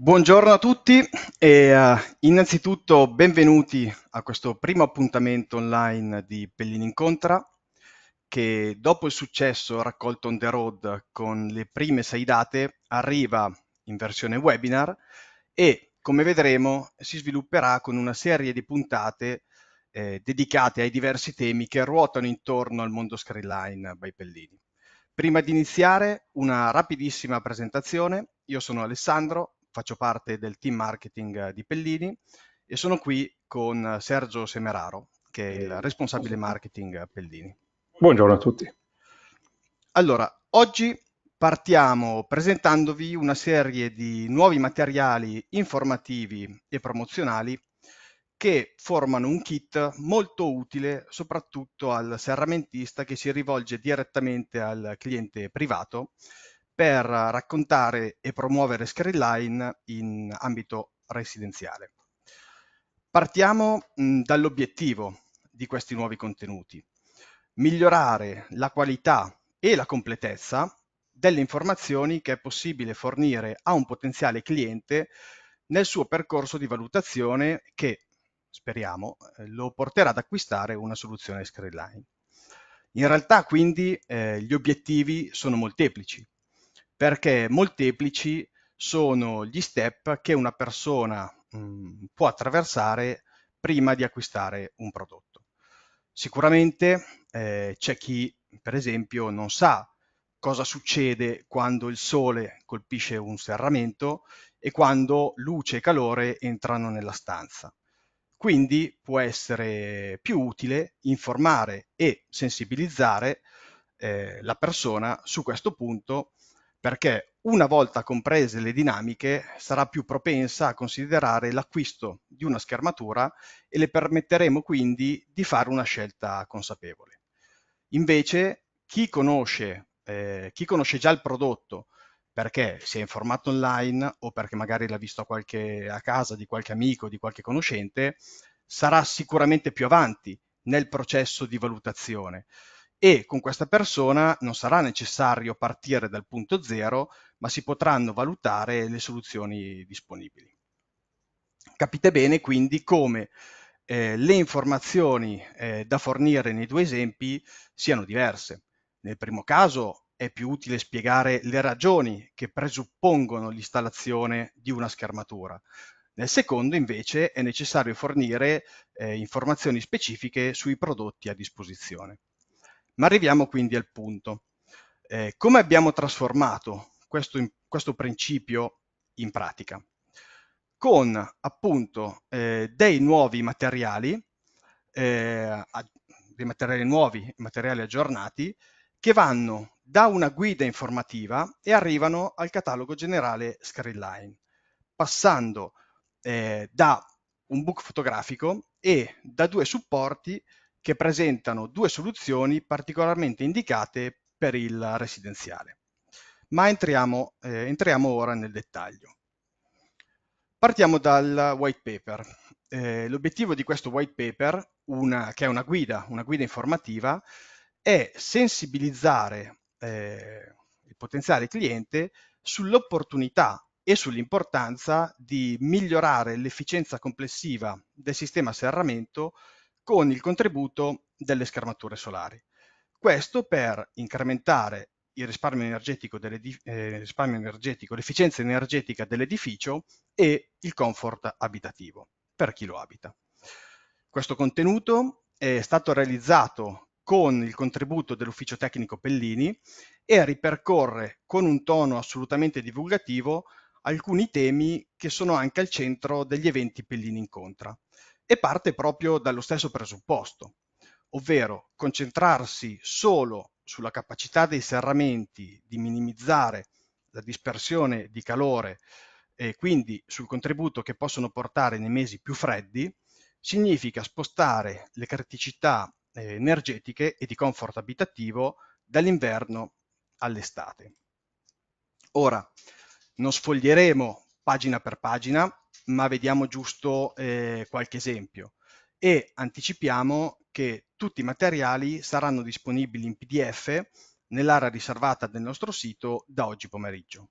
Buongiorno a tutti e uh, innanzitutto benvenuti a questo primo appuntamento online di Pellini Incontra che dopo il successo raccolto on the road con le prime sei date arriva in versione webinar e come vedremo si svilupperà con una serie di puntate eh, dedicate ai diversi temi che ruotano intorno al mondo Screenline by Pellini. Prima di iniziare una rapidissima presentazione, io sono Alessandro, faccio parte del team marketing eh, di Pellini e sono qui con eh, Sergio Semeraro, che è il responsabile marketing eh, Pellini. Buongiorno a tutti. Allora, oggi partiamo presentandovi una serie di nuovi materiali informativi e promozionali che formano un kit molto utile soprattutto al serramentista che si rivolge direttamente al cliente privato per raccontare e promuovere Skyline in ambito residenziale. Partiamo mm, dall'obiettivo di questi nuovi contenuti, migliorare la qualità e la completezza delle informazioni che è possibile fornire a un potenziale cliente nel suo percorso di valutazione che, speriamo, eh, lo porterà ad acquistare una soluzione Skyline. In realtà quindi eh, gli obiettivi sono molteplici perché molteplici sono gli step che una persona mh, mm, può attraversare prima di acquistare un prodotto. Sicuramente eh, c'è chi, per esempio, non sa cosa succede quando il sole colpisce un serramento e quando luce e calore entrano nella stanza. Quindi può essere più utile informare e sensibilizzare eh, la persona su questo punto perché una volta comprese le dinamiche sarà più propensa a considerare l'acquisto di una schermatura e le permetteremo quindi di fare una scelta consapevole. Invece chi conosce, eh, chi conosce già il prodotto perché si è informato online o perché magari l'ha visto a, qualche, a casa di qualche amico, di qualche conoscente, sarà sicuramente più avanti nel processo di valutazione e con questa persona non sarà necessario partire dal punto zero, ma si potranno valutare le soluzioni disponibili. Capite bene quindi come eh, le informazioni eh, da fornire nei due esempi siano diverse. Nel primo caso è più utile spiegare le ragioni che presuppongono l'installazione di una schermatura. Nel secondo invece è necessario fornire eh, informazioni specifiche sui prodotti a disposizione. Ma arriviamo quindi al punto. Eh, come abbiamo trasformato questo, questo, principio in pratica? Con appunto eh, dei nuovi materiali, eh, dei materiali nuovi, materiali aggiornati, che vanno da una guida informativa e arrivano al catalogo generale Screenline, passando eh, da un book fotografico e da due supporti che presentano due soluzioni particolarmente indicate per il residenziale. Ma entriamo, eh, entriamo ora nel dettaglio. Partiamo dal white paper. Eh, l'obiettivo di questo white paper, una, che è una guida, una guida informativa, è sensibilizzare eh, il potenziale cliente sull'opportunità e sull'importanza di migliorare l'efficienza complessiva del sistema serramento con il contributo delle schermature solari. Questo per incrementare il risparmio energetico, eh, energetico l'efficienza energetica dell'edificio e il comfort abitativo per chi lo abita. Questo contenuto è stato realizzato con il contributo dell'ufficio tecnico Pellini e ripercorre con un tono assolutamente divulgativo alcuni temi che sono anche al centro degli eventi Pellini incontra e parte proprio dallo stesso presupposto, ovvero concentrarsi solo sulla capacità dei serramenti di minimizzare la dispersione di calore e quindi sul contributo che possono portare nei mesi più freddi, significa spostare le criticità eh, energetiche e di comfort abitativo dall'inverno all'estate. Ora, non sfoglieremo pagina per pagina ma vediamo giusto eh, qualche esempio e anticipiamo che tutti i materiali saranno disponibili in PDF nell'area riservata del nostro sito da oggi pomeriggio.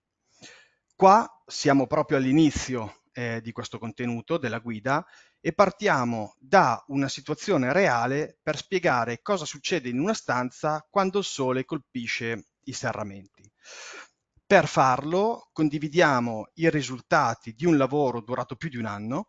Qua siamo proprio all'inizio eh, di questo contenuto, della guida, e partiamo da una situazione reale per spiegare cosa succede in una stanza quando il sole colpisce i serramenti. Per farlo condividiamo i risultati di un lavoro durato più di un anno,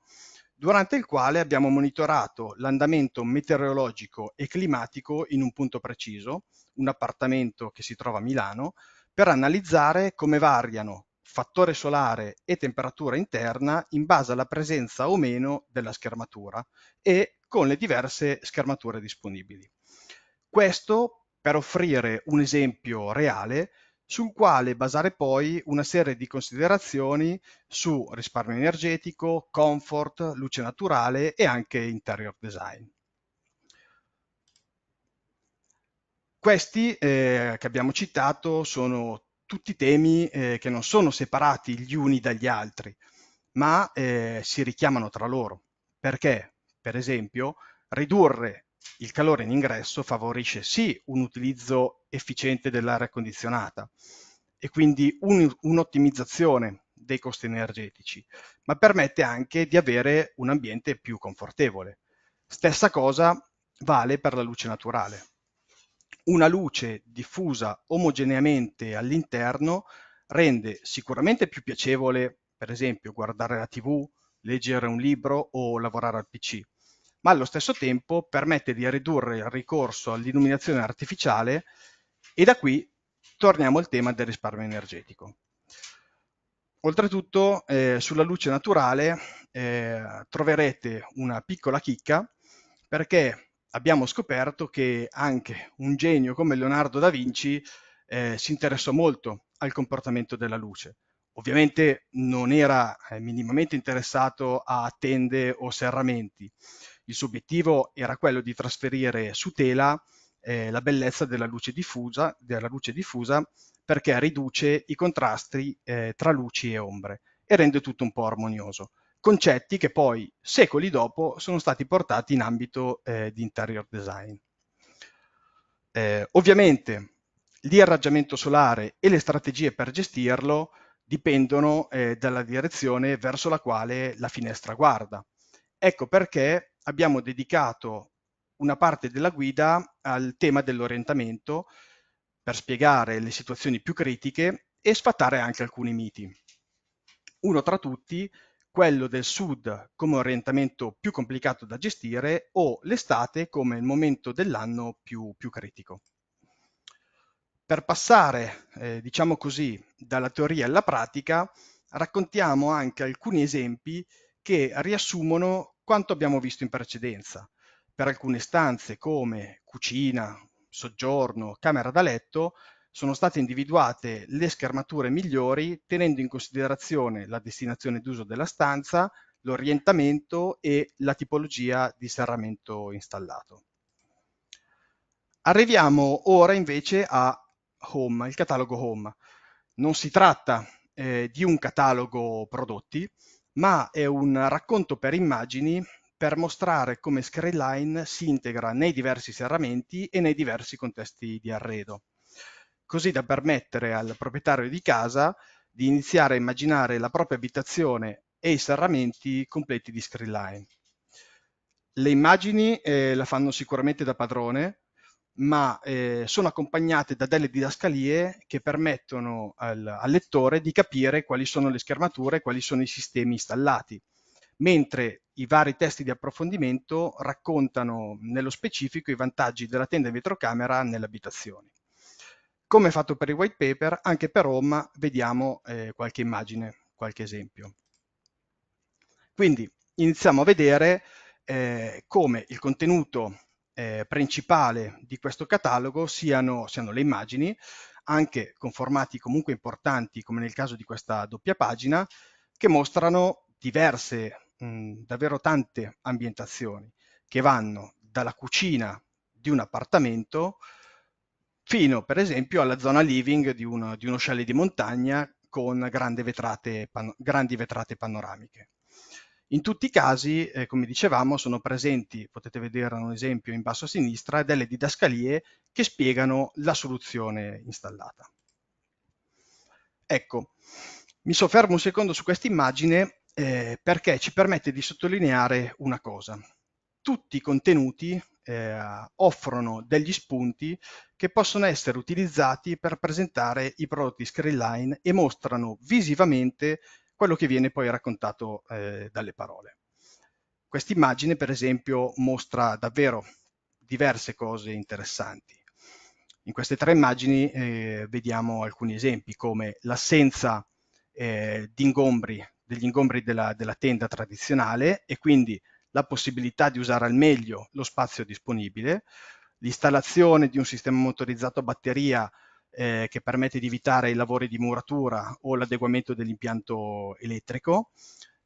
durante il quale abbiamo monitorato l'andamento meteorologico e climatico in un punto preciso, un appartamento che si trova a Milano, per analizzare come variano fattore solare e temperatura interna in base alla presenza o meno della schermatura e con le diverse schermature disponibili. Questo per offrire un esempio reale sul quale basare poi una serie di considerazioni su risparmio energetico, comfort, luce naturale e anche interior design. Questi eh, che abbiamo citato sono tutti temi eh, che non sono separati gli uni dagli altri, ma eh, si richiamano tra loro. Perché, per esempio, ridurre il calore in ingresso favorisce sì un utilizzo efficiente dell'aria condizionata e quindi un'ottimizzazione dei costi energetici, ma permette anche di avere un ambiente più confortevole. Stessa cosa vale per la luce naturale. Una luce diffusa omogeneamente all'interno rende sicuramente più piacevole, per esempio, guardare la tv, leggere un libro o lavorare al PC ma allo stesso tempo permette di ridurre il ricorso all'illuminazione artificiale e da qui torniamo al tema del risparmio energetico. Oltretutto eh, sulla luce naturale eh, troverete una piccola chicca perché abbiamo scoperto che anche un genio come Leonardo da Vinci eh, si interessò molto al comportamento della luce. Ovviamente non era eh, minimamente interessato a tende o serramenti, il suo obiettivo era quello di trasferire su tela eh, la bellezza della luce, diffusa, della luce, diffusa, perché riduce i contrasti eh, tra luci e ombre e rende tutto un po' armonioso. Concetti che poi, secoli dopo, sono stati portati in ambito eh, di interior design. Eh, ovviamente l'irraggiamento solare e le strategie per gestirlo dipendono eh, dalla direzione verso la quale la finestra guarda. Ecco perché abbiamo dedicato una parte della guida al tema dell'orientamento per spiegare le situazioni più critiche e sfatare anche alcuni miti. Uno tra tutti, quello del sud come orientamento più complicato da gestire o l'estate come il momento dell'anno più, più critico. Per passare, eh, diciamo così, dalla teoria alla pratica, raccontiamo anche alcuni esempi che riassumono quanto abbiamo visto in precedenza. Per alcune stanze come cucina, soggiorno, camera da letto, sono state individuate le schermature migliori tenendo in considerazione la destinazione d'uso della stanza, l'orientamento e la tipologia di serramento installato. Arriviamo ora invece a Home, il catalogo Home. Non si tratta eh, di un catalogo prodotti, ma è un racconto per immagini per mostrare come Skyline si integra nei diversi serramenti e nei diversi contesti di arredo, così da permettere al proprietario di casa di iniziare a immaginare la propria abitazione e i serramenti completi di Skyline. Le immagini eh, la fanno sicuramente da padrone, ma eh, sono accompagnate da delle didascalie che permettono al, al, lettore di capire quali sono le schermature, quali sono i sistemi installati, mentre i vari testi di approfondimento raccontano nello specifico i vantaggi della tenda in vetrocamera nelle abitazioni. Come fatto per i white paper, anche per Roma vediamo eh, qualche immagine, qualche esempio. Quindi iniziamo a vedere eh, come il contenuto eh, principale di questo catalogo siano, siano le immagini, anche con formati comunque importanti, come nel caso di questa doppia pagina, che mostrano diverse, mh, mm, davvero tante ambientazioni, che vanno dalla cucina di un appartamento fino, per esempio, alla zona living di, una, di uno chalet di montagna con grandi vetrate, pan grandi vetrate panoramiche. In tutti i casi, eh, come dicevamo, sono presenti, potete vedere un esempio in basso a sinistra, delle didascalie che spiegano la soluzione installata. Ecco, mi soffermo un secondo su questa immagine eh, perché ci permette di sottolineare una cosa. Tutti i contenuti eh, offrono degli spunti che possono essere utilizzati per presentare i prodotti Screenline e mostrano visivamente quello che viene poi raccontato eh, dalle parole. Quest'immagine, per esempio, mostra davvero diverse cose interessanti. In queste tre immagini eh, vediamo alcuni esempi, come l'assenza eh, di ingombri, degli ingombri della, della tenda tradizionale e quindi la possibilità di usare al meglio lo spazio disponibile, l'installazione di un sistema motorizzato a batteria eh, che permette di evitare i lavori di muratura o l'adeguamento dell'impianto elettrico.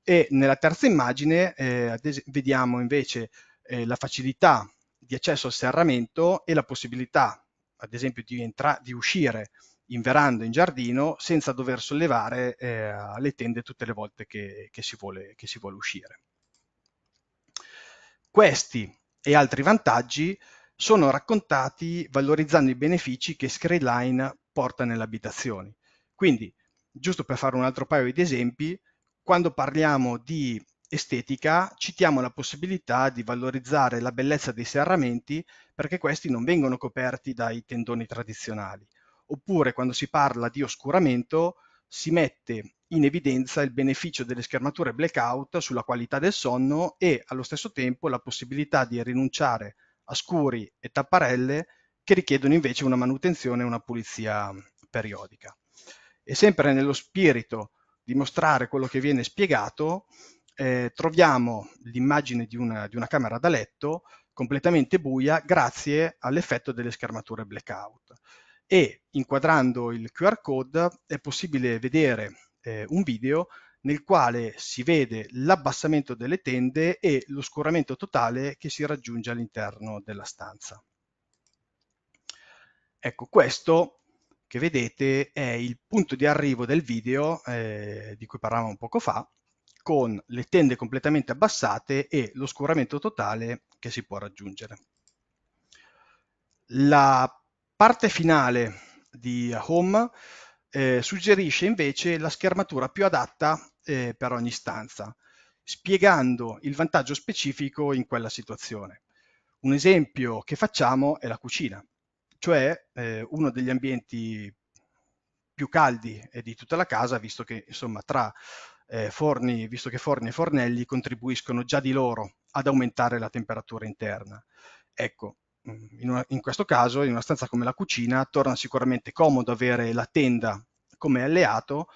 E nella terza immagine eh, vediamo invece eh, la facilità di accesso al serramento e la possibilità, ad esempio, di, entra- di uscire in veranda, in giardino, senza dover sollevare eh, le tende tutte le volte che, che, si vuole, che si vuole uscire. Questi e altri vantaggi sono raccontati valorizzando i benefici che Screenline porta nelle abitazioni. Quindi, giusto per fare un altro paio di esempi, quando parliamo di estetica citiamo la possibilità di valorizzare la bellezza dei serramenti perché questi non vengono coperti dai tendoni tradizionali. Oppure quando si parla di oscuramento si mette in evidenza il beneficio delle schermature blackout sulla qualità del sonno e allo stesso tempo la possibilità di rinunciare a a scuri e tapparelle che richiedono invece una manutenzione e una pulizia periodica. E sempre nello spirito di mostrare quello che viene spiegato, eh, troviamo l'immagine di una, di una camera da letto completamente buia grazie all'effetto delle schermature blackout. E inquadrando il QR code è possibile vedere eh, un video nel quale si vede l'abbassamento delle tende e l'oscuramento totale che si raggiunge all'interno della stanza. Ecco, questo che vedete è il punto di arrivo del video eh, di cui parlavamo poco fa, con le tende completamente abbassate e l'oscuramento totale che si può raggiungere. La parte finale di Home eh, suggerisce invece la schermatura più adatta eh, per ogni stanza, spiegando il vantaggio specifico in quella situazione. Un esempio che facciamo è la cucina, cioè eh, uno degli ambienti più caldi di tutta la casa, visto che insomma tra eh, forni, visto che forni e fornelli contribuiscono già di loro ad aumentare la temperatura interna. Ecco, in, una, in, questo caso, in una stanza come la cucina, torna sicuramente comodo avere la tenda come alleato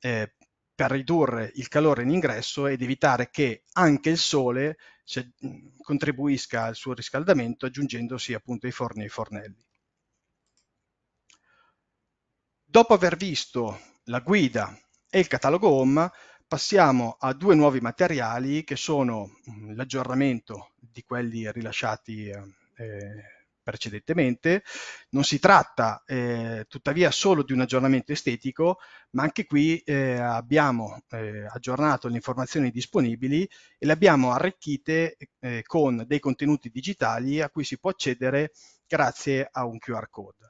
eh, per ridurre il calore in ingresso ed evitare che anche il sole se, contribuisca al suo riscaldamento aggiungendosi appunto ai forni e ai fornelli. Dopo aver visto la guida e il catalogo Home, passiamo a due nuovi materiali che sono l'aggiornamento di quelli rilasciati eh, eh precedentemente. Non si tratta eh, tuttavia solo di un aggiornamento estetico, ma anche qui eh, abbiamo eh, aggiornato le informazioni disponibili e le abbiamo arricchite eh, con dei contenuti digitali a cui si può accedere grazie a un QR code.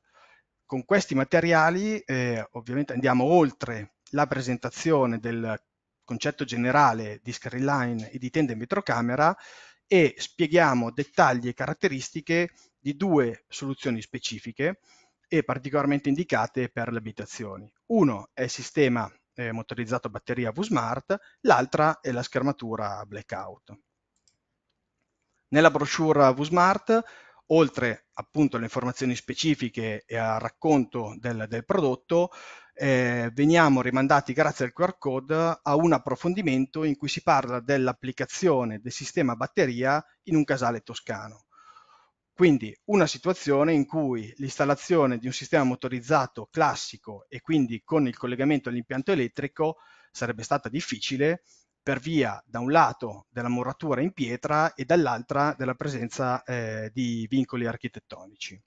Con questi materiali eh, ovviamente andiamo oltre la presentazione del concetto generale di Skyline e di tende in vetrocamera, e spieghiamo dettagli e caratteristiche di due soluzioni specifiche e particolarmente indicate per le abitazioni. Uno è il sistema eh, motorizzato a batteria VSmart, l'altra è la schermatura blackout. Nella brochure VSmart, oltre appunto alle informazioni specifiche e al racconto del, del prodotto, eh, veniamo rimandati grazie al QR code a un approfondimento in cui si parla dell'applicazione del sistema batteria in un casale toscano. Quindi una situazione in cui l'installazione di un sistema motorizzato classico e quindi con il collegamento all'impianto elettrico sarebbe stata difficile per via da un lato della muratura in pietra e dall'altra della presenza eh, di vincoli architettonici.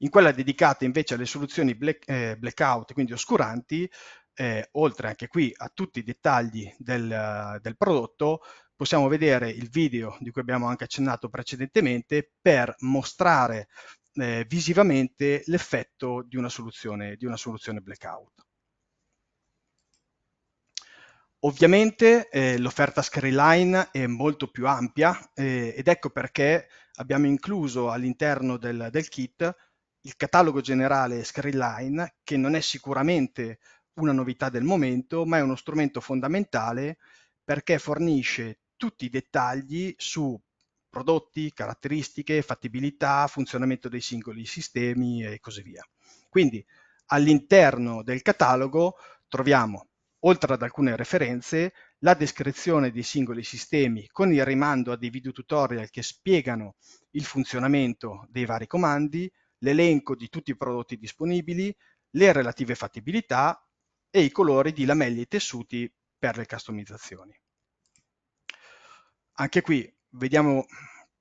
In quella dedicata invece alle soluzioni black, eh, blackout, quindi oscuranti, eh, oltre anche qui a tutti i dettagli del, del prodotto, possiamo vedere il video di cui abbiamo anche accennato precedentemente per mostrare eh, visivamente l'effetto di una, soluzione, di una soluzione blackout. Ovviamente eh, l'offerta Skyline è molto più ampia eh, ed ecco perché abbiamo incluso all'interno del, del kit il catalogo generale Screenline, che non è sicuramente una novità del momento, ma è uno strumento fondamentale perché fornisce tutti i dettagli su prodotti, caratteristiche, fattibilità, funzionamento dei singoli sistemi e così via. Quindi all'interno del catalogo troviamo, oltre ad alcune referenze, la descrizione dei singoli sistemi con il rimando a dei video tutorial che spiegano il funzionamento dei vari comandi, l'elenco di tutti i prodotti disponibili, le relative fattibilità e i colori di lamelle e tessuti per le customizzazioni. Anche qui vediamo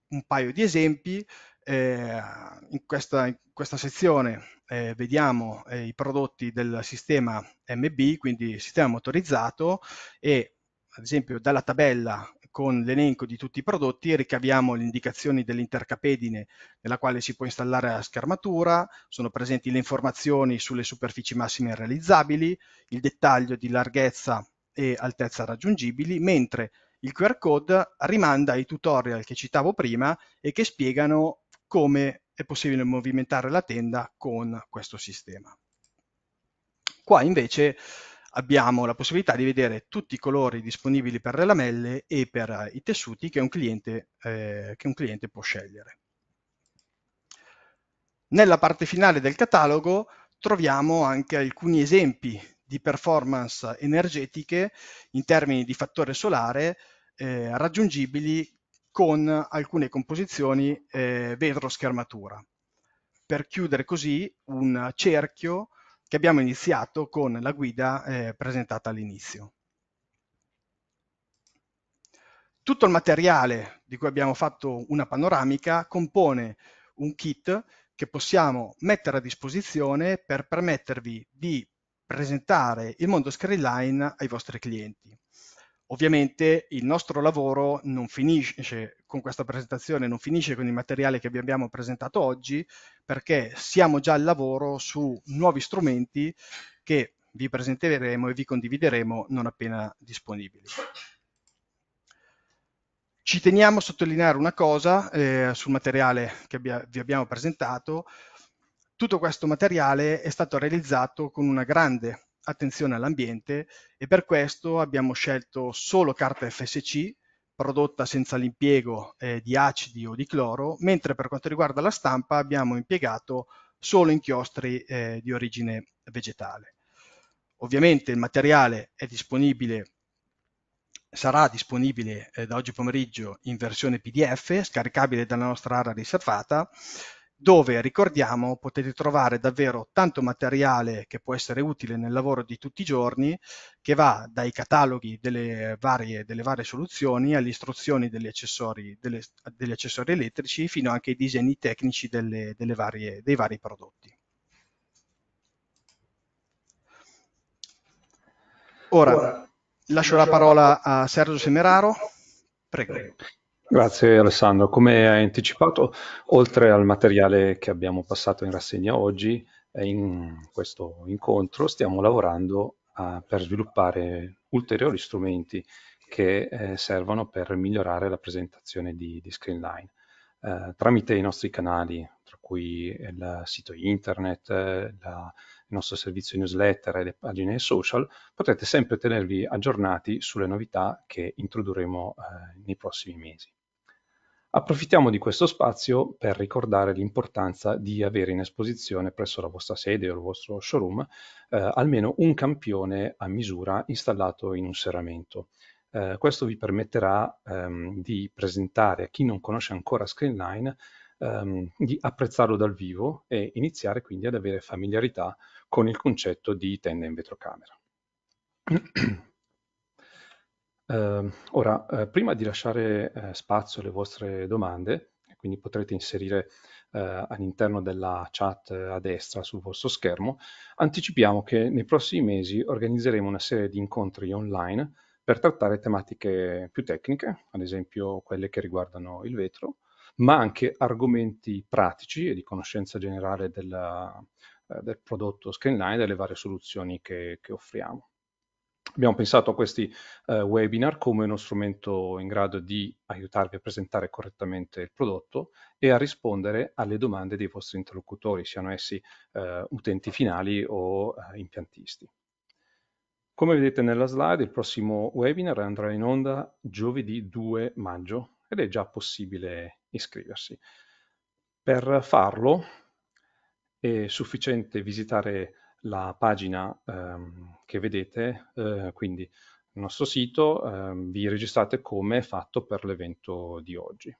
un paio di esempi. Eh, in, questa, in, questa, sezione eh, vediamo eh, i prodotti del sistema MB, quindi sistema motorizzato, e ad esempio dalla tabella con l'elenco di tutti i prodotti, ricaviamo le indicazioni dell'intercapedine nella quale si può installare la schermatura, sono presenti le informazioni sulle superfici massime realizzabili, il dettaglio di larghezza e altezza raggiungibili, mentre il QR code rimanda ai tutorial che citavo prima e che spiegano come è possibile movimentare la tenda con questo sistema. Qua invece abbiamo la possibilità di vedere tutti i colori disponibili per le lamelle e per i tessuti che un cliente, eh, che un cliente può scegliere. Nella parte finale del catalogo troviamo anche alcuni esempi di performance energetiche in termini di fattore solare eh, raggiungibili con alcune composizioni eh, vetro schermatura per chiudere così un cerchio che abbiamo iniziato con la guida eh, presentata all'inizio. Tutto il materiale di cui abbiamo fatto una panoramica compone un kit che possiamo mettere a disposizione per permettervi di presentare il mondo Skyline ai vostri clienti. Ovviamente il nostro lavoro non finisce con questa presentazione non finisce con il materiale che vi abbiamo presentato oggi, perché siamo già al lavoro su nuovi strumenti che vi presenteremo e vi condivideremo non appena disponibili. Ci teniamo a sottolineare una cosa eh, sul materiale che abbia, vi abbiamo presentato. Tutto questo materiale è stato realizzato con una grande attenzione all'ambiente e per questo abbiamo scelto solo carta FSC prodotta senza l'impiego eh, di acidi o di cloro, mentre per quanto riguarda la stampa abbiamo impiegato solo inchiostri eh, di origine vegetale. Ovviamente il materiale disponibile, sarà disponibile eh, da oggi pomeriggio in versione PDF, scaricabile dalla nostra area riservata dove, ricordiamo, potete trovare davvero tanto materiale che può essere utile nel lavoro di tutti i giorni, che va dai cataloghi delle varie, delle varie soluzioni alle istruzioni degli accessori, delle, degli accessori, elettrici, fino anche ai disegni tecnici delle, varie, dei vari prodotti. Ora, Ora lascio la parola a Sergio Semeraro. Prego. prego. Grazie Alessandro. Come hai anticipato, oltre al materiale che abbiamo passato in rassegna oggi, in questo incontro stiamo lavorando a, ah, per sviluppare ulteriori strumenti che eh, servono per migliorare la presentazione di, di Screenline eh, tramite i nostri canali, tra cui il sito internet, eh, la, il nostro servizio newsletter e le pagine social, potrete sempre tenervi aggiornati sulle novità che introdurremo eh, nei prossimi mesi. Approfittiamo di questo spazio per ricordare l'importanza di avere in esposizione presso la vostra sede o il vostro showroom eh, almeno un campione a misura installato in un serramento. Eh, questo vi permetterà ehm, di presentare a chi non conosce ancora Screenline ehm, di apprezzarlo dal vivo e iniziare quindi ad avere familiarità con il concetto di tenda in vetrocamera. Ehm, ora, eh, prima di lasciare eh, spazio alle vostre domande, quindi potrete inserire eh, all'interno della chat a destra sul vostro schermo, anticipiamo che nei prossimi mesi organizzeremo una serie di incontri online per trattare tematiche più tecniche, ad esempio quelle che riguardano il vetro, ma anche argomenti pratici e di conoscenza generale della, eh, del prodotto Screenline e delle varie soluzioni che, che offriamo. Abbiamo pensato a questi eh, webinar come uno strumento in grado di aiutarvi a presentare correttamente il prodotto e a rispondere alle domande dei vostri interlocutori, siano essi eh, utenti finali o eh, impiantisti. Come vedete nella slide, il prossimo webinar andrà in onda giovedì 2 maggio ed è già possibile iscriversi. Per farlo è sufficiente visitare la pagina ehm, che vedete, eh, quindi il nostro sito, ehm, vi registrate come fatto per l'evento di oggi.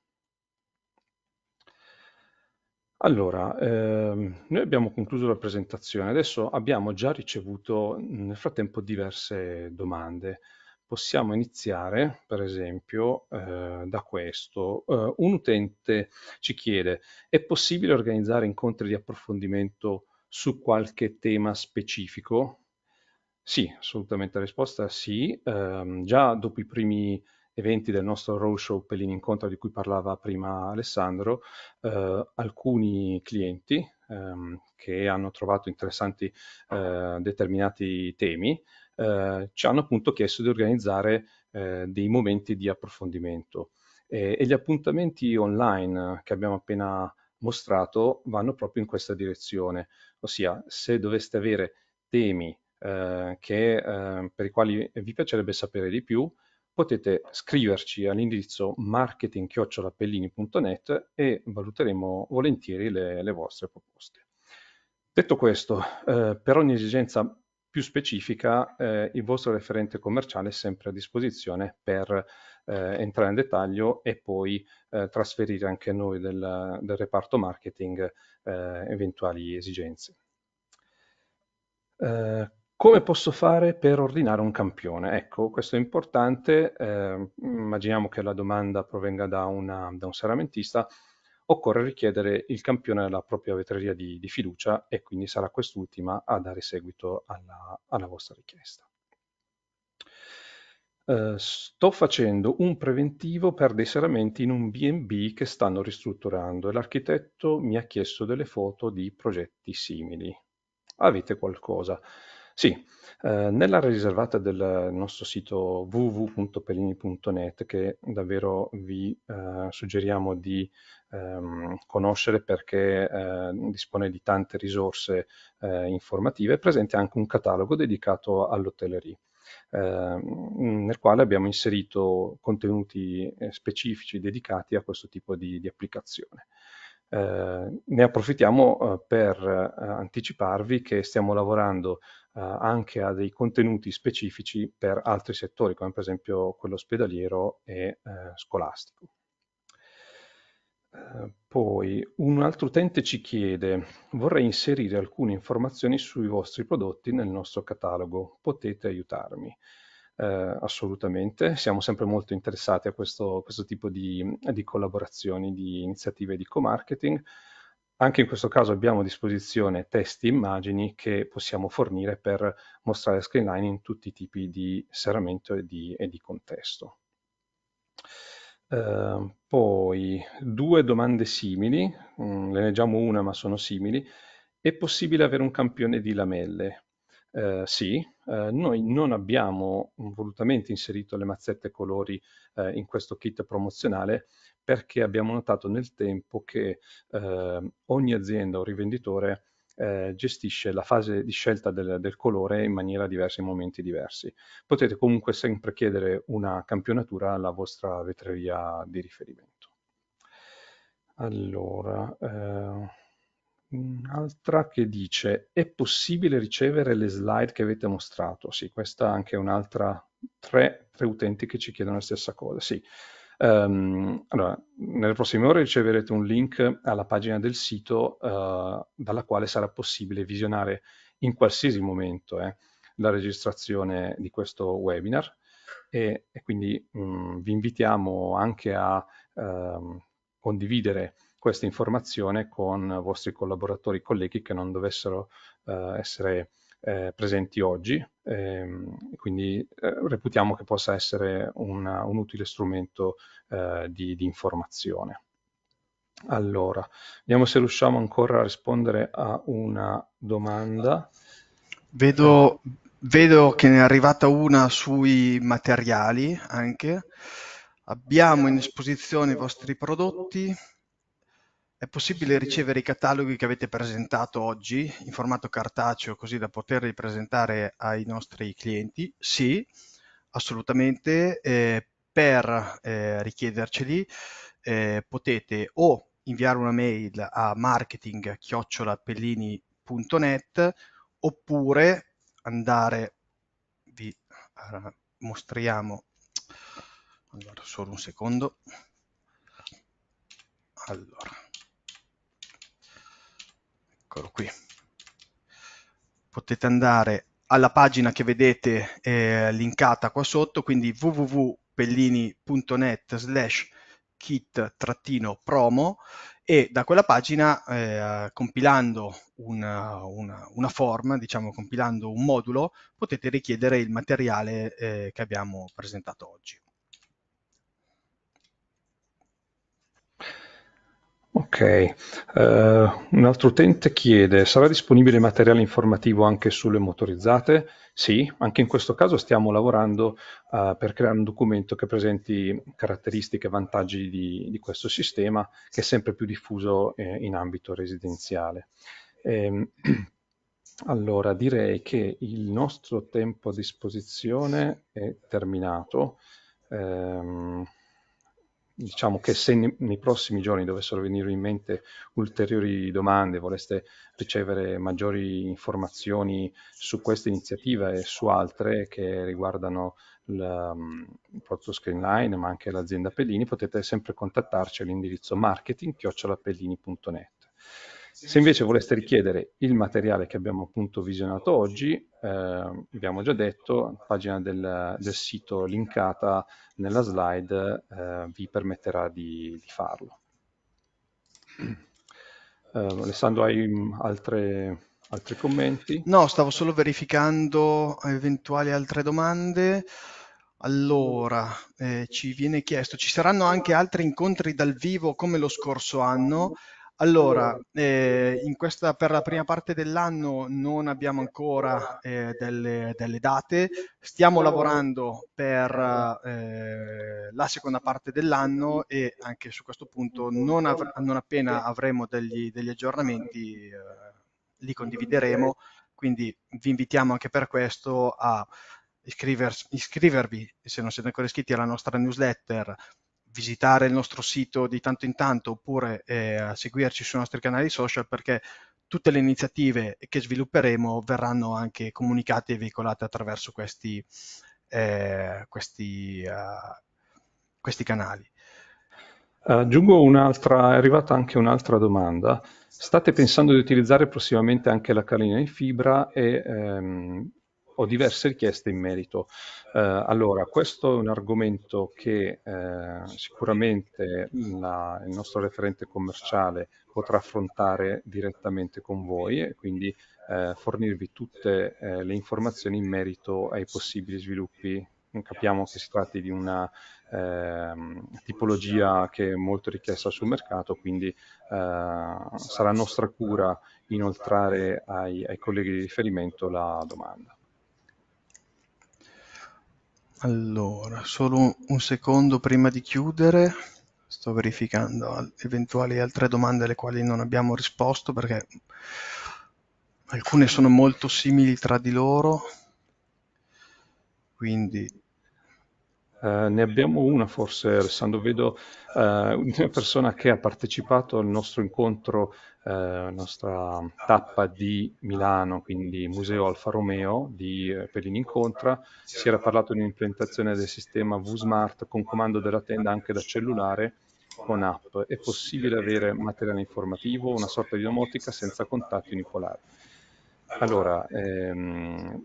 Allora, ehm, noi abbiamo concluso la presentazione, adesso abbiamo già ricevuto nel frattempo diverse domande. Possiamo iniziare, per esempio, eh, da questo. Eh, un utente ci chiede, è possibile organizzare incontri di approfondimento su qualche tema specifico? Sì, assolutamente la risposta è sì. Ehm, già dopo i primi eventi del nostro roadshow per l'incontro di cui parlava prima Alessandro, eh, alcuni clienti ehm, che hanno trovato interessanti eh, determinati temi eh, ci hanno appunto chiesto di organizzare eh, dei momenti di approfondimento. E, e, gli appuntamenti online che abbiamo appena mostrato vanno proprio in questa direzione, ossia se doveste avere temi eh, che, eh, per i quali vi piacerebbe sapere di più, potete scriverci all'indirizzo marketing-appellini.net e valuteremo volentieri le, le, vostre proposte. Detto questo, eh, per ogni esigenza più specifica, eh, il vostro referente commerciale è sempre a disposizione per eh, entrare in dettaglio e poi eh, trasferire anche a noi del, del, reparto marketing eh, eventuali esigenze. Eh, come posso fare per ordinare un campione? Ecco, questo è importante. Eh, immaginiamo che la domanda provenga da, una, da un seramentista occorre richiedere il campione alla propria vetreria di, di, fiducia e quindi sarà quest'ultima a dare seguito alla, alla vostra richiesta. Eh, sto facendo un preventivo per dei serramenti in un B&B che stanno ristrutturando e l'architetto mi ha chiesto delle foto di progetti simili. Avete qualcosa? Sì, eh, nella riservata del nostro sito www.pelini.net che davvero vi eh, suggeriamo di ehm, conoscere perché eh, dispone di tante risorse eh, informative, è presente anche un catalogo dedicato all'hotellerie. Ehm, nel quale abbiamo inserito contenuti eh, specifici dedicati a questo tipo di, di applicazione. Eh, ne approfittiamo eh, per eh, anticiparvi che stiamo lavorando eh, anche a dei contenuti specifici per altri settori, come per esempio quello ospedaliero e eh, scolastico. Poi un altro utente ci chiede: "Vorrei inserire alcune informazioni sui vostri prodotti nel nostro catalogo. Potete aiutarmi?". Ehm, assolutamente, siamo sempre molto interessati a questo questo tipo di di collaborazioni, di iniziative di co-marketing. Anche in questo caso abbiamo a disposizione testi e immagini che possiamo fornire per mostrare Screenline in tutti i tipi di serramento e di e di contesto. Eh, poi due domande simili, mm, le leggiamo una ma sono simili. È possibile avere un campione di lamelle? Eh, sì, eh, noi non abbiamo volutamente inserito le mazzette colori eh, in questo kit promozionale perché abbiamo notato nel tempo che ehm, ogni azienda o rivenditore eh, gestisce la fase di scelta del, del, colore in maniera diversa in momenti diversi. Potete comunque sempre chiedere una campionatura alla vostra vetreria di riferimento. Allora, eh, un'altra che dice, è possibile ricevere le slide che avete mostrato? Sì, questa anche è un'altra, tre, tre utenti che ci chiedono la stessa cosa. Sì, Um, allora, nelle prossime ore riceverete un link alla pagina del sito uh, dalla quale sarà possibile visionare in qualsiasi momento eh, la registrazione di questo webinar e, e quindi mh, mm, vi invitiamo anche a uh, condividere questa informazione con vostri collaboratori e colleghi che non dovessero uh, essere eh, presenti oggi, ehm, quindi eh, reputiamo che possa essere una, un utile strumento eh, di, di, informazione. Allora, vediamo se riusciamo ancora a rispondere a una domanda. Vedo, vedo che ne è arrivata una sui materiali anche. Abbiamo in esposizione i vostri prodotti, è possibile ricevere i cataloghi che avete presentato oggi in formato cartaceo così da poterli presentare ai nostri clienti? Sì, assolutamente. Eh, per eh, richiederceli eh, potete o inviare una mail a marketing.pellini.net oppure andare, vi mostriamo, allora solo un secondo, allora eccolo qui. Potete andare alla pagina che vedete eh, linkata qua sotto, quindi www.pellini.net slash kit-promo e da quella pagina eh, compilando una, una, una, form, diciamo compilando un modulo, potete richiedere il materiale eh, che abbiamo presentato oggi. Ok, uh, un altro utente chiede, sarà disponibile materiale informativo anche sulle motorizzate? Sì, anche in questo caso stiamo lavorando uh, per creare un documento che presenti caratteristiche e vantaggi di, di, questo sistema che è sempre più diffuso eh, in ambito residenziale. Ehm, allora, direi che il nostro tempo a disposizione è terminato. Ehm, diciamo che se ne, nei prossimi giorni dovessero venire in mente ulteriori domande, voleste ricevere maggiori informazioni su questa iniziativa e su altre che riguardano um, il prodotto Screenline, ma anche l'azienda Pellini, potete sempre contattarci all'indirizzo marketing-pellini.net. Se invece voleste richiedere il materiale che abbiamo appunto visionato oggi, eh, abbiamo già detto, la pagina del, del, sito linkata nella slide eh, vi permetterà di, di farlo. Eh, Alessandro, hai mm, altre, altri commenti? No, stavo solo verificando eventuali altre domande. Allora, eh, ci viene chiesto, ci saranno anche altri incontri dal vivo come lo scorso anno? Allora, eh, questa, per la prima parte dell'anno non abbiamo ancora eh, delle, delle, date, stiamo lavorando per eh, la seconda parte dell'anno e anche su questo punto non, av non appena avremo degli, degli aggiornamenti eh, li condivideremo, quindi vi invitiamo anche per questo a iscrivervi, se non siete ancora iscritti alla nostra newsletter visitare il nostro sito di tanto in tanto oppure eh, seguirci sui nostri canali social perché tutte le iniziative che svilupperemo verranno anche comunicate e veicolate attraverso questi, eh, questi, uh, questi canali. Aggiungo un'altra, è arrivata anche un'altra domanda. State pensando di utilizzare prossimamente anche la carina in fibra e ehm, ho diverse richieste in merito. Eh, allora, questo è un argomento che eh, sicuramente la, il nostro referente commerciale potrà affrontare direttamente con voi e quindi eh, fornirvi tutte eh, le informazioni in merito ai possibili sviluppi. Capiamo che si tratti di una ehm, tipologia che è molto richiesta sul mercato, quindi eh, sarà nostra cura inoltrare ai, ai colleghi di riferimento la domanda. Allora, solo un secondo prima di chiudere. Sto verificando eventuali altre domande alle quali non abbiamo risposto perché alcune sono molto simili tra di loro. Quindi eh, ne abbiamo una forse, Alessandro, vedo uh, una persona che ha partecipato al nostro incontro, uh, nostra tappa di Milano, quindi Museo Alfa Romeo di eh, Pelini Incontra, si era parlato di un'implementazione del sistema VSmart con comando della tenda anche da cellulare con app. È possibile avere materiale informativo, una sorta di domotica senza contatti unicolari. Allora, ehm,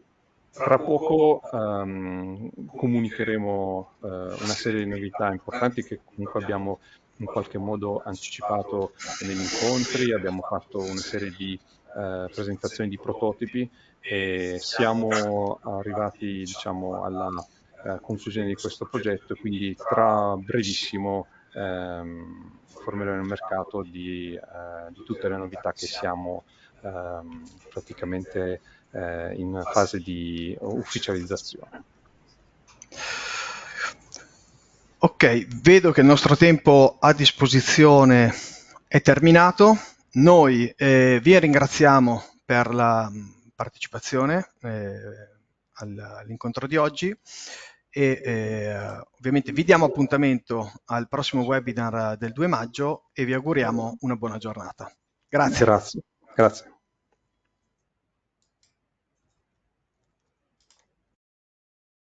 tra poco um, comunicheremo uh, una serie di novità importanti che comunque abbiamo in qualche modo anticipato negli incontri, abbiamo fatto una serie di uh, presentazioni di prototipi e siamo arrivati diciamo, alla uh, conclusione di questo progetto, quindi tra brevissimo um, ehm, formeremo il mercato di, di, tutte le novità che siamo um, praticamente eh, in fase di ufficializzazione. Ok, vedo che il nostro tempo a disposizione è terminato. Noi eh, vi ringraziamo per la mm, partecipazione eh, all'incontro di oggi e eh, ovviamente vi diamo appuntamento al prossimo webinar del 2 maggio e vi auguriamo una buona giornata. Grazie. Grazie. Grazie.